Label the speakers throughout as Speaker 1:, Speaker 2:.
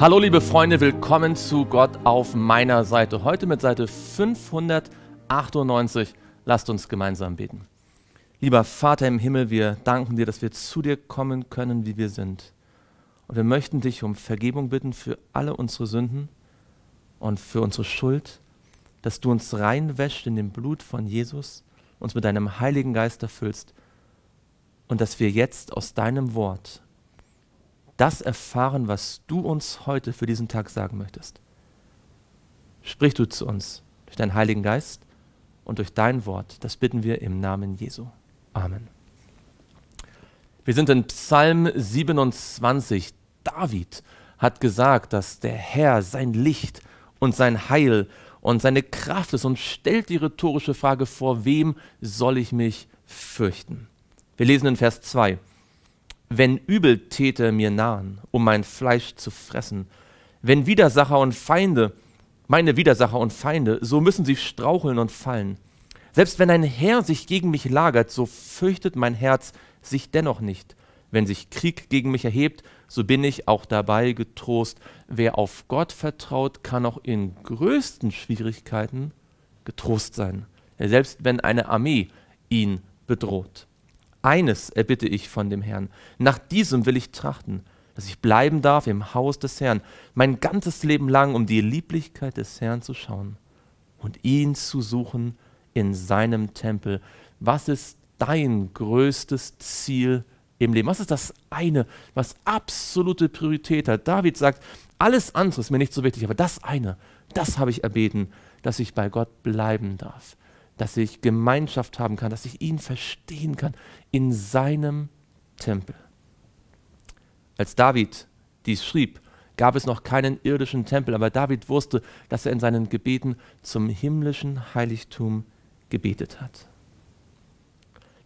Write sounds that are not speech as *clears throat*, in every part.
Speaker 1: Hallo liebe Freunde, willkommen zu Gott auf meiner Seite. Heute mit Seite 598. Lasst uns gemeinsam beten. Lieber Vater im Himmel, wir danken dir, dass wir zu dir kommen können, wie wir sind. Und wir möchten dich um Vergebung bitten für alle unsere Sünden und für unsere Schuld, dass du uns reinwäscht in dem Blut von Jesus, uns mit deinem Heiligen Geist erfüllst und dass wir jetzt aus deinem Wort das erfahren, was du uns heute für diesen Tag sagen möchtest. Sprich du zu uns durch deinen Heiligen Geist und durch dein Wort. Das bitten wir im Namen Jesu. Amen. Wir sind in Psalm 27. David hat gesagt, dass der Herr sein Licht und sein Heil und seine Kraft ist und stellt die rhetorische Frage vor, wem soll ich mich fürchten? Wir lesen in Vers 2 wenn Übeltäter mir nahen, um mein Fleisch zu fressen, wenn Widersacher und Feinde, meine Widersacher und Feinde, so müssen sie straucheln und fallen. Selbst wenn ein Herr sich gegen mich lagert, so fürchtet mein Herz sich dennoch nicht. Wenn sich Krieg gegen mich erhebt, so bin ich auch dabei getrost. Wer auf Gott vertraut, kann auch in größten Schwierigkeiten getrost sein, selbst wenn eine Armee ihn bedroht. Eines erbitte ich von dem Herrn, nach diesem will ich trachten, dass ich bleiben darf im Haus des Herrn, mein ganzes Leben lang, um die Lieblichkeit des Herrn zu schauen und ihn zu suchen in seinem Tempel. Was ist dein größtes Ziel im Leben? Was ist das eine, was absolute Priorität hat? David sagt, alles andere ist mir nicht so wichtig, aber das eine, das habe ich erbeten, dass ich bei Gott bleiben darf dass ich Gemeinschaft haben kann, dass ich ihn verstehen kann in seinem Tempel. Als David dies schrieb, gab es noch keinen irdischen Tempel, aber David wusste, dass er in seinen Gebeten zum himmlischen Heiligtum gebetet hat.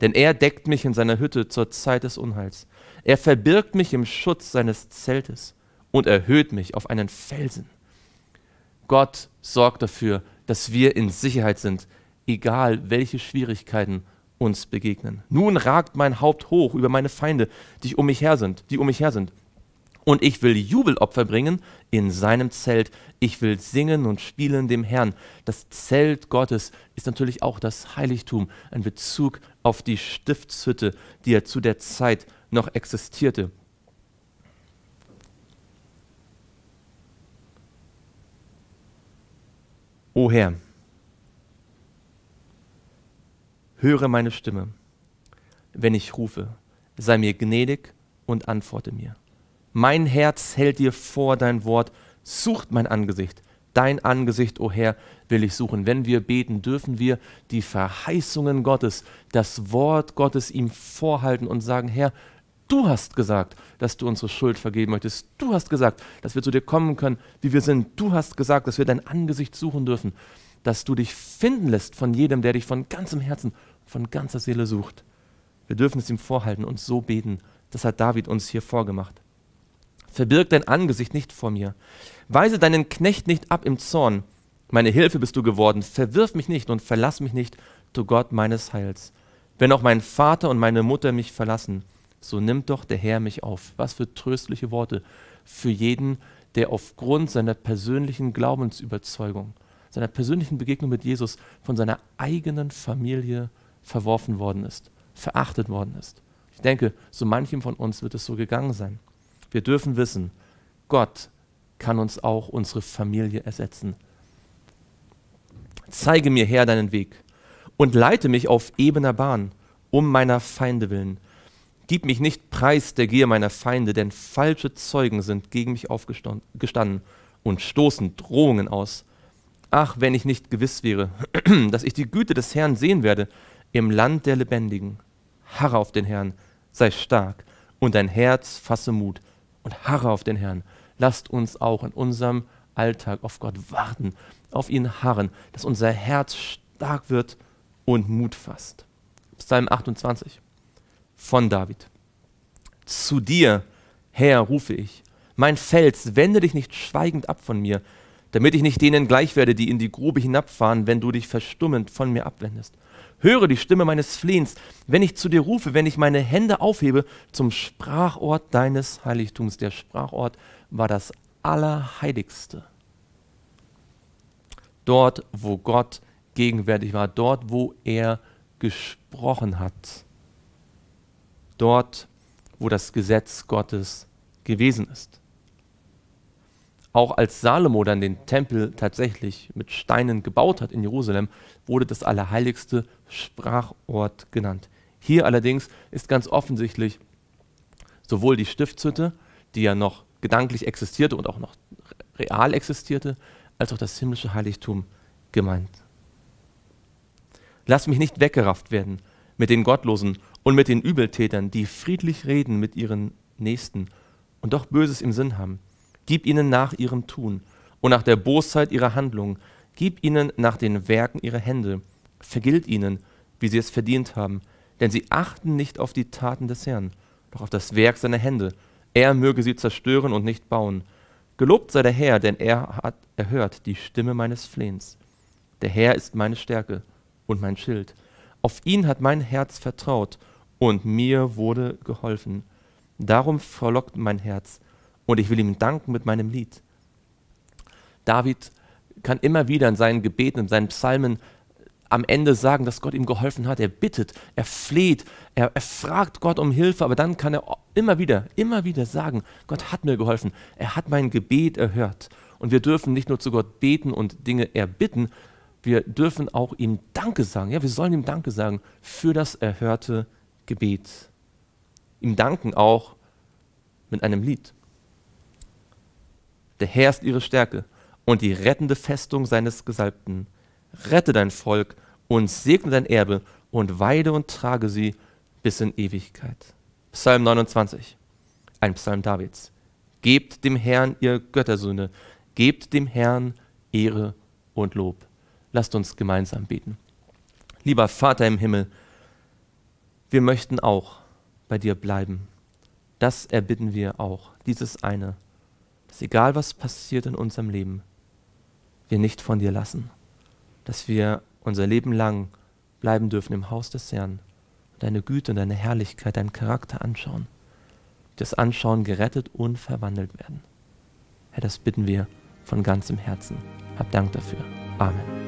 Speaker 1: Denn er deckt mich in seiner Hütte zur Zeit des Unheils. Er verbirgt mich im Schutz seines Zeltes und erhöht mich auf einen Felsen. Gott sorgt dafür, dass wir in Sicherheit sind, egal welche Schwierigkeiten uns begegnen. Nun ragt mein Haupt hoch über meine Feinde, die um mich her sind, die um mich her sind. Und ich will Jubelopfer bringen in seinem Zelt. Ich will singen und spielen dem Herrn. Das Zelt Gottes ist natürlich auch das Heiligtum, ein Bezug auf die Stiftshütte, die ja zu der Zeit noch existierte. O Herr, höre meine Stimme, wenn ich rufe, sei mir gnädig und antworte mir. Mein Herz hält dir vor dein Wort, sucht mein Angesicht. Dein Angesicht, o oh Herr, will ich suchen. Wenn wir beten, dürfen wir die Verheißungen Gottes, das Wort Gottes ihm vorhalten und sagen, Herr, du hast gesagt, dass du unsere Schuld vergeben möchtest. Du hast gesagt, dass wir zu dir kommen können, wie wir sind. Du hast gesagt, dass wir dein Angesicht suchen dürfen, dass du dich finden lässt von jedem, der dich von ganzem Herzen von ganzer Seele sucht. Wir dürfen es ihm vorhalten und so beten. Das hat David uns hier vorgemacht. Verbirg dein Angesicht nicht vor mir. Weise deinen Knecht nicht ab im Zorn. Meine Hilfe bist du geworden. Verwirf mich nicht und verlass mich nicht, du Gott meines Heils. Wenn auch mein Vater und meine Mutter mich verlassen, so nimmt doch der Herr mich auf. Was für tröstliche Worte für jeden, der aufgrund seiner persönlichen Glaubensüberzeugung, seiner persönlichen Begegnung mit Jesus von seiner eigenen Familie verworfen worden ist, verachtet worden ist. Ich denke, so manchem von uns wird es so gegangen sein. Wir dürfen wissen, Gott kann uns auch unsere Familie ersetzen. Zeige mir, Herr, deinen Weg und leite mich auf ebener Bahn, um meiner Feinde willen. Gib mich nicht preis der Gier meiner Feinde, denn falsche Zeugen sind gegen mich aufgestanden und stoßen Drohungen aus. Ach, wenn ich nicht gewiss wäre, *clears throat* dass ich die Güte des Herrn sehen werde im Land der Lebendigen. Harre auf den Herrn, sei stark und dein Herz fasse Mut und harre auf den Herrn. Lasst uns auch in unserem Alltag auf Gott warten, auf ihn harren, dass unser Herz stark wird und Mut fasst. Psalm 28 von David. Zu dir, Herr, rufe ich. Mein Fels, wende dich nicht schweigend ab von mir damit ich nicht denen gleich werde, die in die Grube hinabfahren, wenn du dich verstummend von mir abwendest. Höre die Stimme meines Flehens, wenn ich zu dir rufe, wenn ich meine Hände aufhebe zum Sprachort deines Heiligtums. Der Sprachort war das Allerheiligste. Dort, wo Gott gegenwärtig war, dort, wo er gesprochen hat, dort, wo das Gesetz Gottes gewesen ist auch als Salomo dann den Tempel tatsächlich mit Steinen gebaut hat in Jerusalem, wurde das allerheiligste Sprachort genannt. Hier allerdings ist ganz offensichtlich sowohl die Stiftshütte, die ja noch gedanklich existierte und auch noch real existierte, als auch das himmlische Heiligtum gemeint. Lass mich nicht weggerafft werden mit den Gottlosen und mit den Übeltätern, die friedlich reden mit ihren Nächsten und doch Böses im Sinn haben Gib ihnen nach ihrem Tun und nach der Bosheit ihrer Handlungen. Gib ihnen nach den Werken ihrer Hände. Vergilt ihnen, wie sie es verdient haben. Denn sie achten nicht auf die Taten des Herrn, doch auf das Werk seiner Hände. Er möge sie zerstören und nicht bauen. Gelobt sei der Herr, denn er hat erhört die Stimme meines Flehens. Der Herr ist meine Stärke und mein Schild. Auf ihn hat mein Herz vertraut und mir wurde geholfen. Darum verlockt mein Herz und ich will ihm danken mit meinem Lied. David kann immer wieder in seinen Gebeten, in seinen Psalmen am Ende sagen, dass Gott ihm geholfen hat. Er bittet, er fleht, er, er, fragt Gott um Hilfe, aber dann kann er immer wieder, immer wieder sagen, Gott hat mir geholfen, er hat mein Gebet erhört. Und wir dürfen nicht nur zu Gott beten und Dinge erbitten, wir dürfen auch ihm Danke sagen. Ja, wir sollen ihm Danke sagen für das erhörte Gebet. Ihm danken auch mit einem Lied. Der Herr ist ihre Stärke und die rettende Festung seines Gesalbten. Rette dein Volk und segne dein Erbe und weide und trage sie bis in Ewigkeit. Psalm 29, ein Psalm Davids. Gebt dem Herrn ihr Göttersöhne, gebt dem Herrn Ehre und Lob. Lasst uns gemeinsam beten. Lieber Vater im Himmel, wir möchten auch bei dir bleiben. Das erbitten wir auch, dieses eine dass egal was passiert in unserem Leben, wir nicht von dir lassen, dass wir unser Leben lang bleiben dürfen im Haus des Herrn, deine Güte, und deine Herrlichkeit, deinen Charakter anschauen, das Anschauen gerettet und verwandelt werden. Herr, das bitten wir von ganzem Herzen. Hab Dank dafür. Amen.